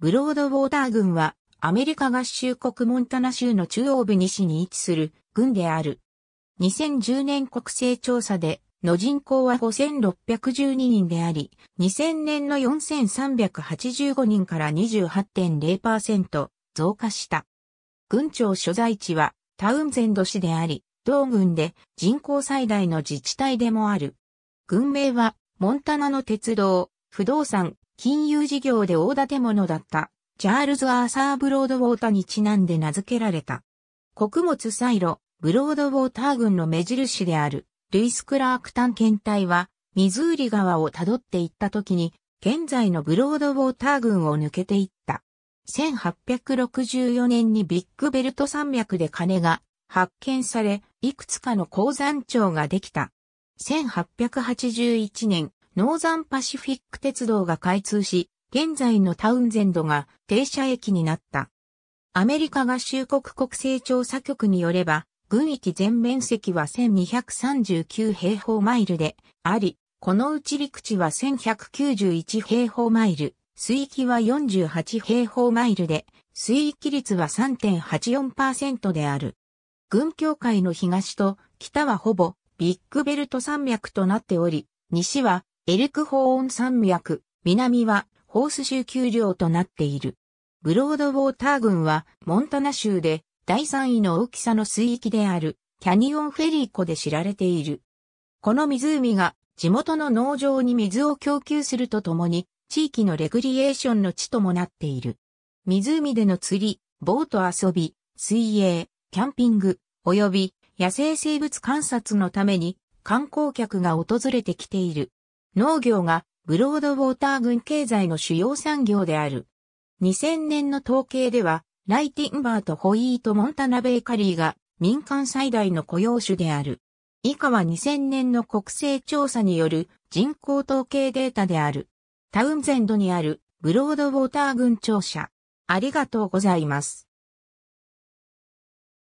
ブロードウォーター軍は、アメリカ合衆国モンタナ州の中央部西に位置する軍である。2010年国勢調査で、の人口は5612人であり、2000年の4385人から28.0%増加した。軍庁所在地はタウンゼンド市であり、同軍で人口最大の自治体でもある。軍名は、モンタナの鉄道、不動産、金融事業で大建物だったチャールズ・アーサー・ブロードウォータにちなんで名付けられた。穀物サイロ、ブロードウォーター軍の目印であるルイス・クラーク探検隊は、ミズーリ川をたどっていった時に、現在のブロードウォーター軍を抜けていった。1864年にビッグベルト山脈で金が発見され、いくつかの鉱山町ができた。1881年、ノーザンパシフィック鉄道が開通し、現在のタウンゼンドが停車駅になった。アメリカ合衆国国勢調査局によれば、軍域全面積は1239平方マイルであり、このうち陸地は1191平方マイル、水域は48平方マイルで、水域率は3.84%である。軍協会の東と北はほぼビッグベルト山脈となっており、西はエルクホーン山脈、南はホース州丘陵となっている。ブロードウォーター群はモンタナ州で第3位の大きさの水域であるキャニオンフェリー湖で知られている。この湖が地元の農場に水を供給するとともに地域のレクリエーションの地ともなっている。湖での釣り、ボート遊び、水泳、キャンピング、及び野生生物観察のために観光客が訪れてきている。農業がブロードウォーター群経済の主要産業である。2000年の統計では、ライティンバーとホイート・モンタナベーカリーが民間最大の雇用種である。以下は2000年の国勢調査による人口統計データである。タウンゼンドにあるブロードウォーター群庁舎。ありがとうございます。